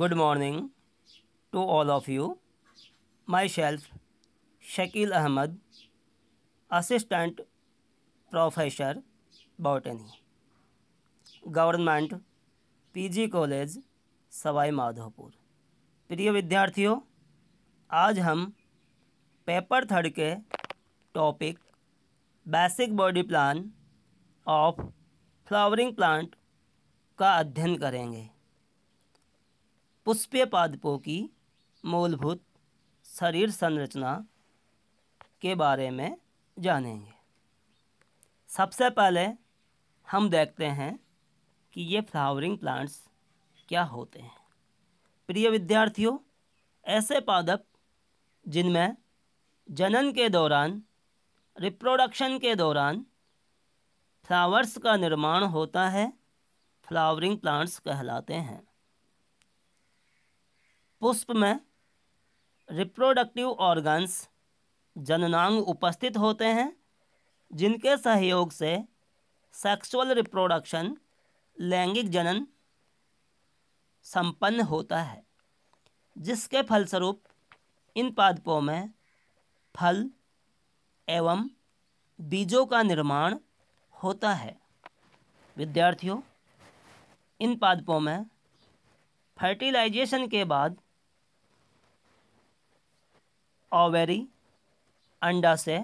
good morning to all of you myself shakil ahmed assistant professor botany government PG college Sawai Madhopur प्रिय विद्यार्थियों आज हम paper third के topic basic body plan of flowering plant का अध्ययन करेंगे पुष्पे पादपों की मूलभूत शरीर संरचना के बारे में जानेंगे सबसे पहले हम देखते हैं कि ये फ्लावरिंग प्लांट्स क्या होते हैं प्रिय विद्यार्थियों ऐसे पादप जिनमें जनन के दौरान रिप्रोडक्शन के दौरान फ्लावर्स का निर्माण होता है फ्लावरिंग प्लांट्स कहलाते हैं पुष्प में रिप्रोडक्टिव ऑर्गन्स जननांग उपस्थित होते हैं जिनके सहयोग से सेक्सुअल रिप्रोडक्शन लैंगिक जनन संपन्न होता है जिसके फलस्वरूप इन पादपों में फल एवं बीजों का निर्माण होता है विद्यार्थियों इन पादपों में फर्टिलाइजेशन के बाद ओवेरी अंडा से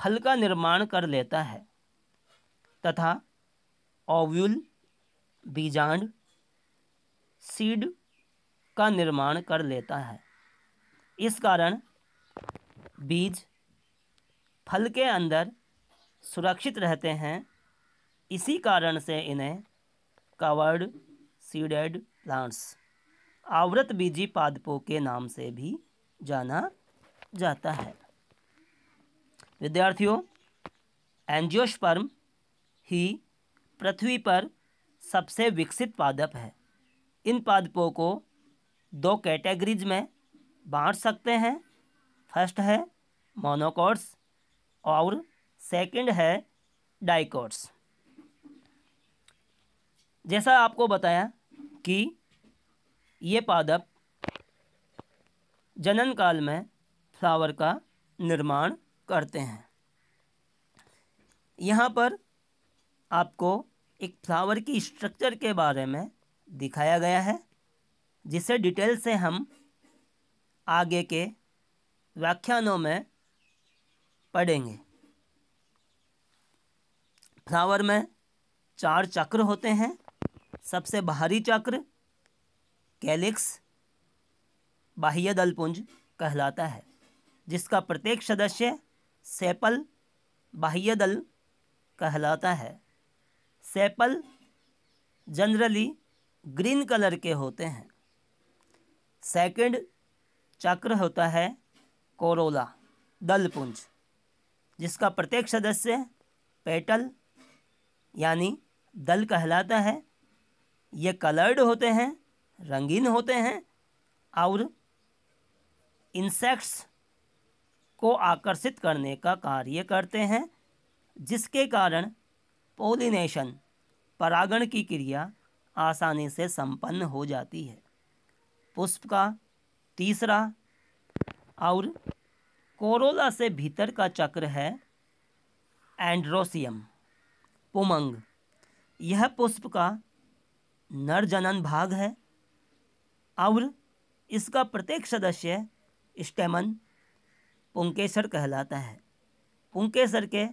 फल का निर्माण कर लेता है तथा ओव्यूल बीजांड सीड का निर्माण कर लेता है इस कारण बीज फल के अंदर सुरक्षित रहते हैं इसी कारण से इन्हें कवर्ड सीडेड प्लांट्स आवृत बीजी पादपों के नाम से भी जाना जाता है विद्यार्थियों एंजियोस्पर्म ही पृथ्वी पर सबसे विकसित पादप है इन पादपों को दो कैटेगरीज में बांट सकते हैं फर्स्ट है मोनोकोर्स और सेकंड है डाइकोर्स जैसा आपको बताया कि ये पादप जनन काल में फ्लावर का निर्माण करते हैं यहाँ पर आपको एक फ्लावर की स्ट्रक्चर के बारे में दिखाया गया है जिसे डिटेल से हम आगे के व्याख्यानों में पढ़ेंगे फ्लावर में चार चक्र होते हैं सबसे बाहरी चक्र कैलिक्स बाह्य दलपुंज कहलाता है जिसका प्रत्येक सदस्य सेपल बाह्य दल कहलाता है सेपल जनरली ग्रीन कलर के होते हैं सेकंड चक्र होता है कोरोला दलपुंज जिसका प्रत्येक सदस्य पेटल यानी दल कहलाता है ये कलर्ड होते हैं रंगीन होते हैं और इंसेक्ट्स को आकर्षित करने का कार्य करते हैं जिसके कारण पोलिनेशन परागण की क्रिया आसानी से संपन्न हो जाती है पुष्प का तीसरा और कोरोला से भीतर का चक्र है एंड्रोसियम पुमंग यह पुष्प का नरजनन भाग है और इसका प्रत्येक सदस्य स्टेमन पुंकेसर कहलाता है पुंकेसर के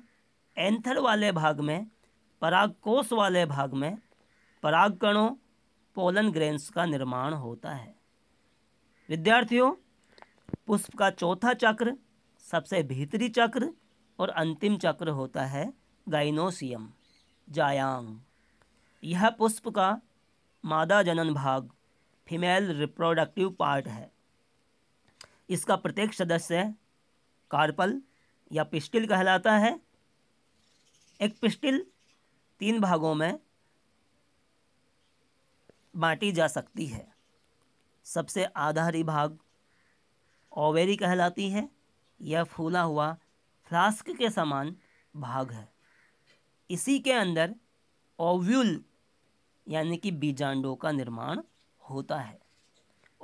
एंथर वाले भाग में परागकोश वाले भाग में परागकणों पोलन ग्रेन्स का निर्माण होता है विद्यार्थियों पुष्प का चौथा चक्र सबसे भीतरी चक्र और अंतिम चक्र होता है गाइनोसियम जायांग यह पुष्प का मादा जनन भाग फीमेल रिप्रोडक्टिव पार्ट है इसका प्रत्येक सदस्य कार्पल या पिस्टिल कहलाता है एक पिस्टिल तीन भागों में बांटी जा सकती है सबसे आधारी भाग ओवेरी कहलाती है यह फूला हुआ फ्लास्क के समान भाग है इसी के अंदर ओव्यूल यानी कि बीजांडों का निर्माण होता है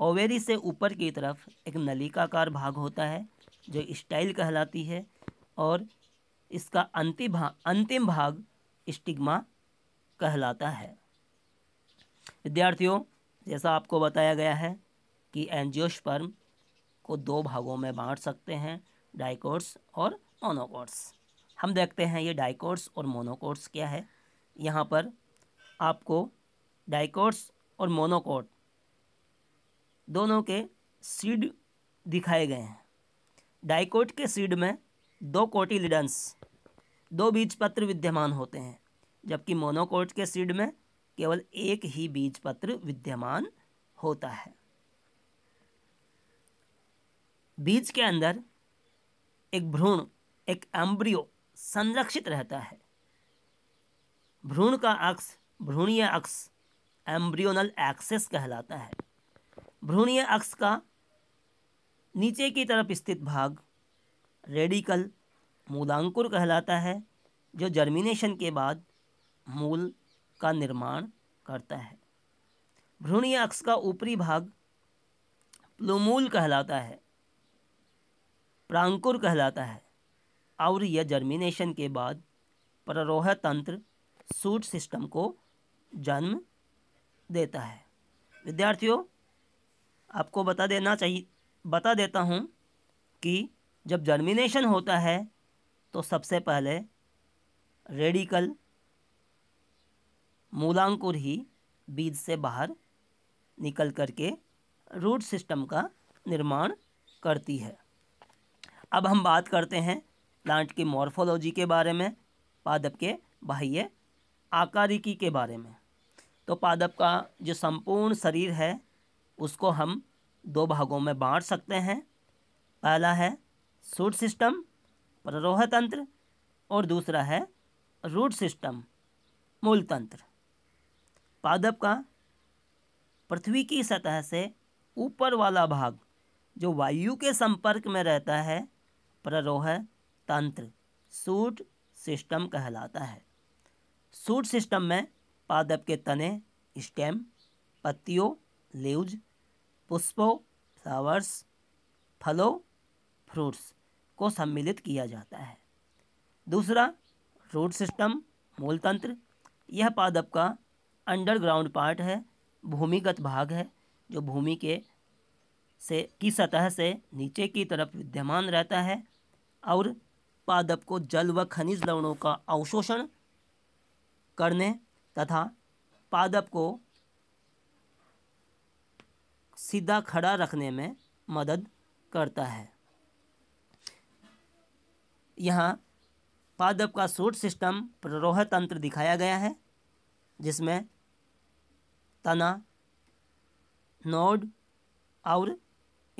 ओवेरी से ऊपर की तरफ एक नलिकाकार भाग होता है जो स्टाइल कहलाती है और इसका अंतिम भाग अंतिम भाग स्टिग्मा कहलाता है विद्यार्थियों जैसा आपको बताया गया है कि एंजियोस्पर्म को दो भागों में बांट सकते हैं डाइकोर्स और मोनोकोर्स हम देखते हैं ये डाइकोर्स और मोनोकोर्स क्या है यहाँ पर आपको डाइकोर्स और मोनोकोट दोनों के सीड दिखाए गए हैं डाइकोट के सीड में दो कोटिलिडन्स दो बीज पत्र विद्यमान होते हैं जबकि मोनोकोट के सीड में केवल एक ही बीज पत्र विद्यमान होता है बीज के अंदर एक भ्रूण एक एम्ब्रियो संरक्षित रहता है भ्रूण का अक्स भ्रूणीय अक्स एम्ब्रियोनल एक्सेस कहलाता है भ्रूणीय अक्ष का नीचे की तरफ स्थित भाग रेडिकल मूलांकुर कहलाता है जो जर्मिनेशन के बाद मूल का निर्माण करता है भ्रूणीय अक्ष का ऊपरी भाग प्लोमूल कहलाता है प्रांकुर कहलाता है और यह जर्मिनेशन के बाद प्ररोह तंत्र सूट सिस्टम को जन्म देता है विद्यार्थियों आपको बता देना चाहिए बता देता हूँ कि जब जर्मिनेशन होता है तो सबसे पहले रेडिकल मूलांकुर ही बीज से बाहर निकल करके रूट सिस्टम का निर्माण करती है अब हम बात करते हैं प्लांट की मॉर्फोलॉजी के बारे में पादप के बाह्य आकारिकी के बारे में तो पादप का जो संपूर्ण शरीर है उसको हम दो भागों में बांट सकते हैं पहला है सूट सिस्टम प्ररोह तंत्र और दूसरा है रूट सिस्टम मूल तंत्र पादप का पृथ्वी की सतह से ऊपर वाला भाग जो वायु के संपर्क में रहता है प्ररोह तंत्र सूट सिस्टम कहलाता है सूट सिस्टम में पादप के तने स्टेम पत्तियों लेउज पुष्पों फ्लावर्स फलों फ्रूट्स को सम्मिलित किया जाता है दूसरा रूट सिस्टम मूलतंत्र यह पादप का अंडरग्राउंड पार्ट है भूमिगत भाग है जो भूमि के से की सतह से नीचे की तरफ विद्यमान रहता है और पादप को जल व खनिज लवणों का अवशोषण करने तथा पादप को सीधा खड़ा रखने में मदद करता है यहाँ पादप का सूट सिस्टम प्ररोह तंत्र दिखाया गया है जिसमें तना नोड और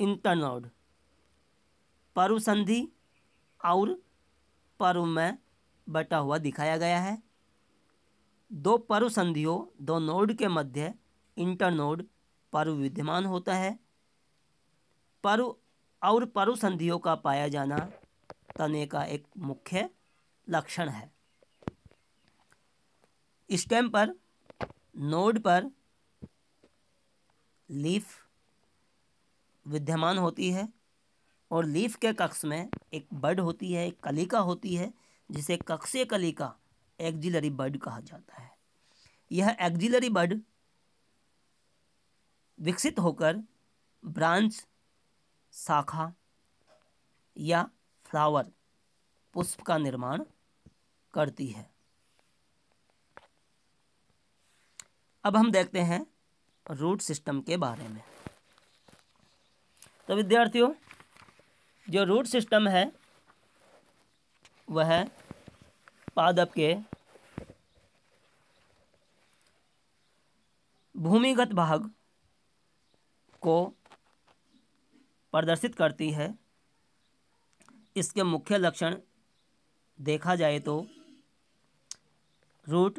इंटरनोड परुसंधि और परु में बटा हुआ दिखाया गया है दो परुसंधियों दो नोड के मध्य इंटरनोड पर्व विद्यमान होता है पर्व और पर्व संधियों का पाया जाना तने का एक मुख्य लक्षण है स्टेम पर नोड पर लीफ विद्यमान होती है और लीफ के कक्ष में एक बड होती है एक कलिका होती है जिसे कक्षीय कलिका एक्जिलरी बड कहा जाता है यह एक्जिलरी बड विकसित होकर ब्रांच शाखा या फ्लावर पुष्प का निर्माण करती है अब हम देखते हैं रूट सिस्टम के बारे में तो विद्यार्थियों जो रूट सिस्टम है वह पादप के भूमिगत भाग को प्रदर्शित करती है इसके मुख्य लक्षण देखा जाए तो रूट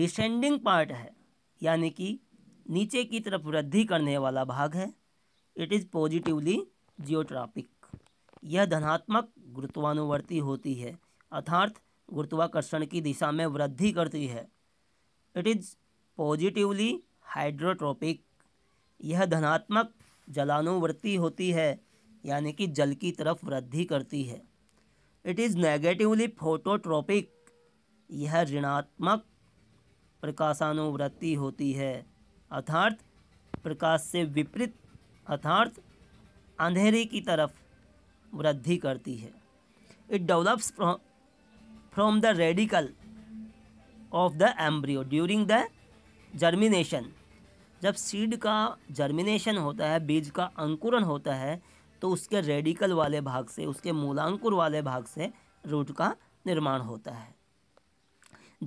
डिसेंडिंग पार्ट है यानी कि नीचे की तरफ वृद्धि करने वाला भाग है इट इज़ पॉजिटिवली जियोट्रॉपिक यह धनात्मक गुरुत्वानुवर्ती होती है अर्थात गुरुत्वाकर्षण की दिशा में वृद्धि करती है इट इज़ पॉजिटिवली हाइड्रोट्रॉपिक यह धनात्मक जलानुवृत्ति होती है यानी कि जल की तरफ वृद्धि करती है इट इज़ नेगेटिवली फोटोट्रॉपिक यह ऋणात्मक प्रकाशानुवृत्ति होती है अर्थात प्रकाश से विपरीत अर्थात अंधेरे की तरफ वृद्धि करती है it develops from the radicle of the embryo during the germination जब सीड का जर्मिनेशन होता है बीज का अंकुरण होता है तो उसके रेडिकल वाले भाग से उसके मूलांकुर वाले भाग से रूट का निर्माण होता है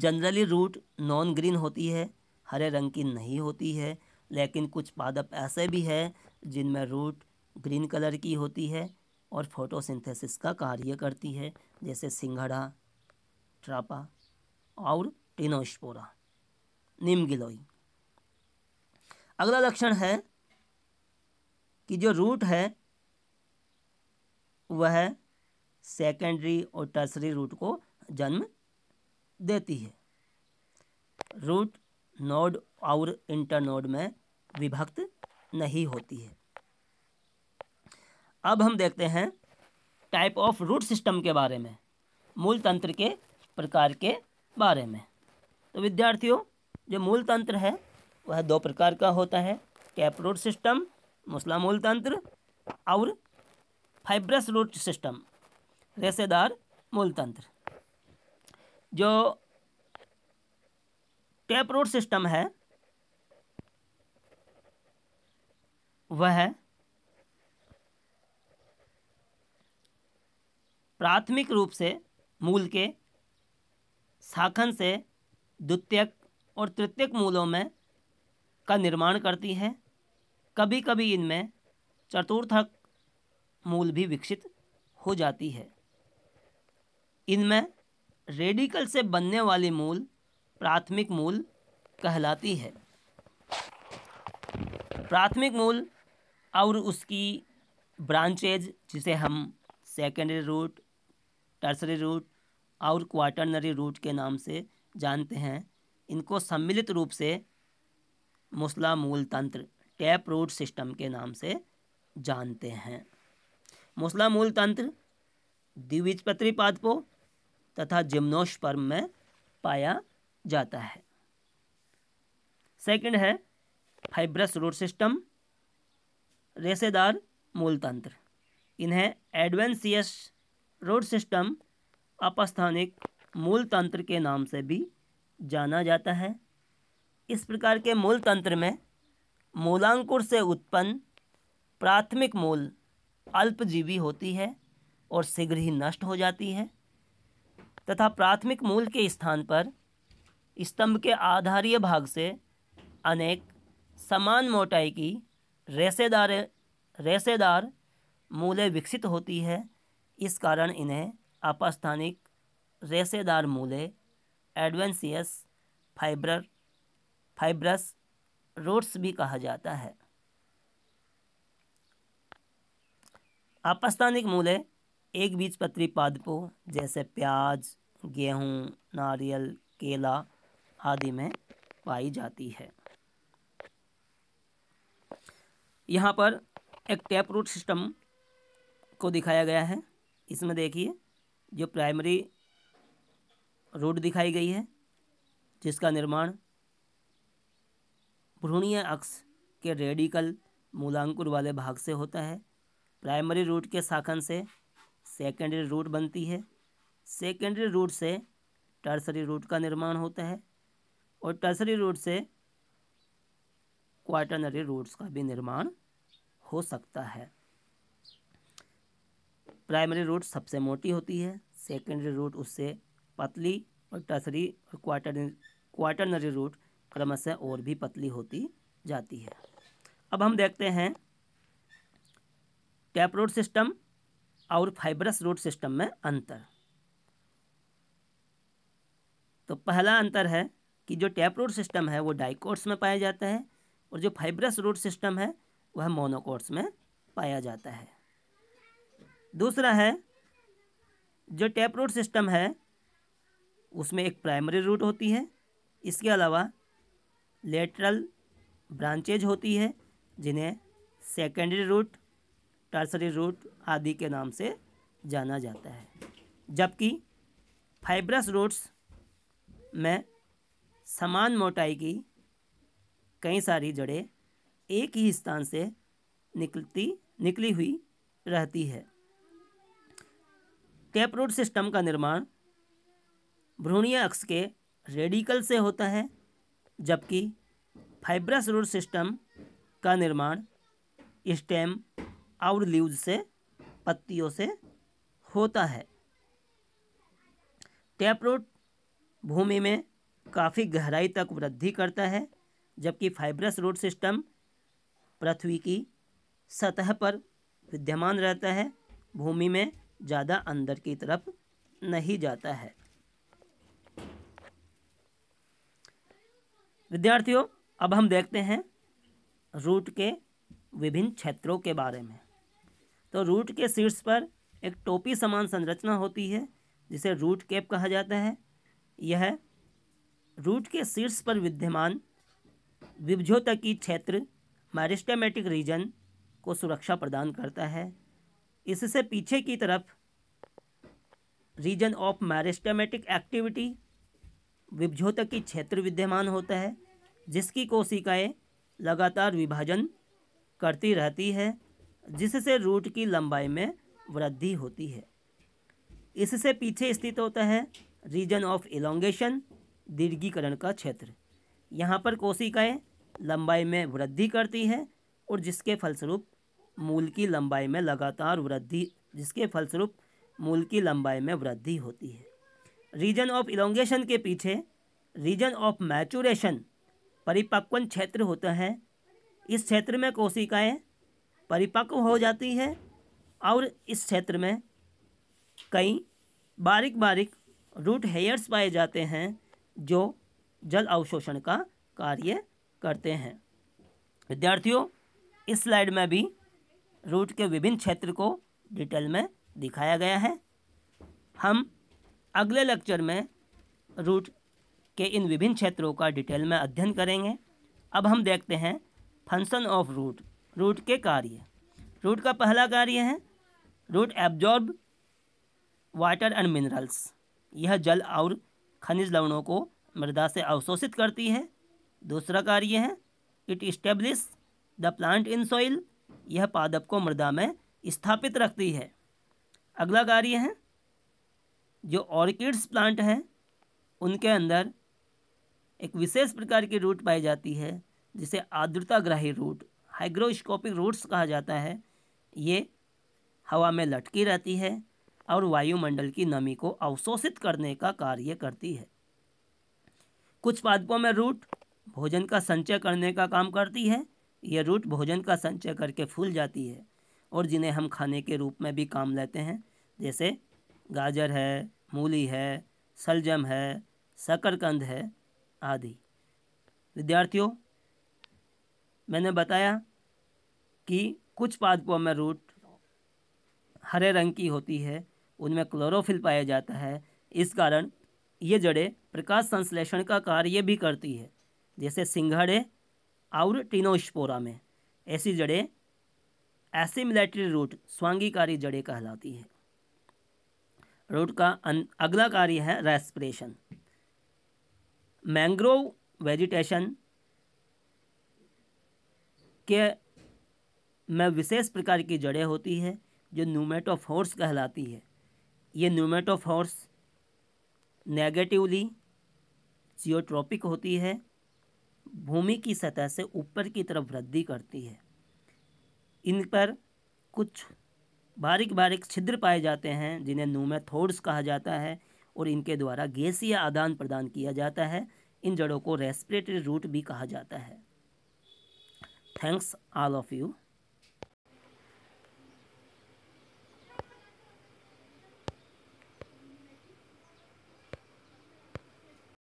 जनरली रूट नॉन ग्रीन होती है हरे रंग की नहीं होती है लेकिन कुछ पादप ऐसे भी हैं जिनमें रूट ग्रीन कलर की होती है और फोटोसिंथेसिस का कार्य करती है जैसे सिंघड़ा ट्रापा और टिनोस्पोरा निम गिलोई अगला लक्षण है कि जो रूट है वह सेकेंडरी और टर्सरी रूट को जन्म देती है रूट नोड और इंटरनोड में विभक्त नहीं होती है अब हम देखते हैं टाइप ऑफ रूट सिस्टम के बारे में मूल तंत्र के प्रकार के बारे में तो विद्यार्थियों जो मूल तंत्र है वह दो प्रकार का होता है रूट सिस्टम मुसला मूलतंत्र तंत्र और फाइब्रस रूट सिस्टम रेसेदार मूलतंत्र जो टैप रूट सिस्टम है वह प्राथमिक रूप से मूल के शाखन से द्वितीयक और तृतीयक मूलों में का निर्माण करती हैं कभी कभी इनमें चतुर्थक मूल भी विकसित हो जाती है इनमें रेडिकल से बनने वाली मूल प्राथमिक मूल कहलाती है प्राथमिक मूल और उसकी ब्रांचेज जिसे हम सेकेंडरी रूट टर्सरी रूट और क्वाटरनरी रूट के नाम से जानते हैं इनको सम्मिलित रूप से मुसला मूल तंत्र टैप रूट सिस्टम के नाम से जानते हैं मुसला मूल तंत्र द्विबीजपत्री पादपों तथा जिम्नोस्पर्म में पाया जाता है सेकंड है फाइब्रस रूट सिस्टम रेसेदार मूलतंत्र इन्हें एडवेंसियस रूट सिस्टम अपस्थानिक मूलतंत्र के नाम से भी जाना जाता है इस प्रकार के मूल तंत्र में मूलांकुर से उत्पन्न प्राथमिक मूल अल्पजीवी होती है और शीघ्र ही नष्ट हो जाती है तथा प्राथमिक मूल के स्थान पर स्तंभ के आधारीय भाग से अनेक समान मोटाई की रेसेदार रेसेदार मूलें विकसित होती है इस कारण इन्हें अपस्थानिक रेसेदार मूलें एडवेंसियस फाइब्रर फाइब्रस रोड्स भी कहा जाता है आपस्थानिक मूल्य एक बीजपत्री पादपों जैसे प्याज गेहूं, नारियल केला आदि में पाई जाती है यहाँ पर एक टैप रूट सिस्टम को दिखाया गया है इसमें देखिए जो प्राइमरी रूट दिखाई गई है जिसका निर्माण भ्रूणीय अक्ष के रेडिकल मूलांकुर वाले भाग से होता है प्राइमरी रूट के शाखन से सेकेंडरी रूट बनती है सेकेंडरी रूट से टर्सरी रूट का निर्माण होता है और टर्सरी रूट से क्वार्टनरी रूट्स का भी निर्माण हो सकता है प्राइमरी रूट सबसे मोटी होती है सेकेंडरी रूट उससे पतली और टर्सरी और क्वाटर क्वाटरनरी रूट क्रमशः और भी पतली होती जाती है अब हम देखते हैं टैप रोड सिस्टम और फाइबरस रोड सिस्टम में अंतर तो पहला अंतर है कि जो टैप रोड सिस्टम है वो डाइकोट्स में पाया जाता है और जो फाइबरस रोड सिस्टम है वह मोनोकोट्स में पाया जाता है दूसरा है जो टैप रोड सिस्टम है उसमें एक प्राइमरी रूट होती है इसके अलावा लेटरल ब्रांचेज होती है जिन्हें सेकेंडरी रूट टर्सरी रूट आदि के नाम से जाना जाता है जबकि फाइब्रस रूट्स में समान मोटाई की कई सारी जड़ें एक ही स्थान से निकलती निकली हुई रहती है टैप रूट सिस्टम का निर्माण भ्रूणीय अक्ष के रेडिकल से होता है जबकि फाइब्रस रूट सिस्टम का निर्माण स्टेम और लीव्स से पत्तियों से होता है टैपरूट भूमि में काफ़ी गहराई तक वृद्धि करता है जबकि फाइब्रस रूट सिस्टम पृथ्वी की सतह पर विद्यमान रहता है भूमि में ज़्यादा अंदर की तरफ नहीं जाता है विद्यार्थियों अब हम देखते हैं रूट के विभिन्न क्षेत्रों के बारे में तो रूट के शीर्ष पर एक टोपी समान संरचना होती है जिसे रूट कैप कहा जाता है यह रूट के शीर्ष पर विद्यमान विभ्योतकी क्षेत्र मैरिस्टेमेटिक रीजन को सुरक्षा प्रदान करता है इससे पीछे की तरफ रीजन ऑफ मैरिस्टेमेटिक एक्टिविटी की क्षेत्र विद्यमान होता है जिसकी कोशिकाएं लगातार विभाजन करती रहती है जिससे रूट की लंबाई में वृद्धि होती है इससे पीछे स्थित होता है रीजन ऑफ एलोंगेशन दीर्घीकरण का क्षेत्र यहाँ पर कोशिकाएं लंबाई में वृद्धि करती है और जिसके फलस्वरूप मूल की लंबाई में लगातार वृद्धि जिसके फलस्वरूप मूल की लंबाई में वृद्धि होती है रीजन ऑफ इलोंगेशन के पीछे रीजन ऑफ मैचुरेशन परिपक्वन क्षेत्र होता है इस क्षेत्र में कोशिकाएं परिपक्व हो जाती है और इस क्षेत्र में कई बारीक बारीक रूट हेयर्स पाए जाते हैं जो जल अवशोषण का कार्य करते हैं विद्यार्थियों इस स्लाइड में भी रूट के विभिन्न क्षेत्र को डिटेल में दिखाया गया है हम अगले लेक्चर में रूट के इन विभिन्न क्षेत्रों का डिटेल में अध्ययन करेंगे अब हम देखते हैं फंक्शन ऑफ रूट रूट के कार्य रूट का पहला कार्य है root absorb water and minerals यह जल और खनिज लवणों को मृदा से अवशोषित करती है दूसरा कार्य है it establish the plant in soil यह पादप को मृदा में स्थापित रखती है अगला कार्य है जो ऑर्किड्स प्लांट हैं उनके अंदर एक विशेष प्रकार की रूट पाई जाती है जिसे आर्द्रताग्राही रूट हाइग्रोस्कोपिक रूट्स कहा जाता है ये हवा में लटकी रहती है और वायुमंडल की नमी को अवशोषित करने का कार्य करती है कुछ पादपों में रूट भोजन का संचय करने का काम करती है ये रूट भोजन का संचय करके फूल जाती है और जिन्हें हम खाने के रूप में भी काम लेते हैं जैसे गाजर है मूली है सलजम है शकरकंद है आदि विद्यार्थियों मैंने बताया कि कुछ पादपों में रूट हरे रंग की होती है उनमें क्लोरोफिल पाया जाता है इस कारण ये जड़ें प्रकाश संश्लेषण का कार्य भी करती है जैसे सिंघाड़े और टिनोशपोरा में ऐसी जड़ें एसिमिलेटरी रूट स्वांगीकारी जड़ें कहलाती है रूट का अगला कार्य है रेस्पिरेशन मैंग्रोव वेजिटेशन के में विशेष प्रकार की जड़ें होती है जो न्यूमेटोफोर्स कहलाती है ये न्यूमेटोफोर्स नेगेटिवली जियोट्रॉपिक होती है भूमि की सतह से ऊपर की तरफ वृद्धि करती है इन पर कुछ बारीक बारीक छिद्र पाए जाते हैं जिन्हें नूमेथोड्स कहा जाता है और इनके द्वारा गैसीय आदान प्रदान किया जाता है इन जड़ों को रेस्पिरेटरी रूट भी कहा जाता है थैंक्स ऑल ऑफ़ यू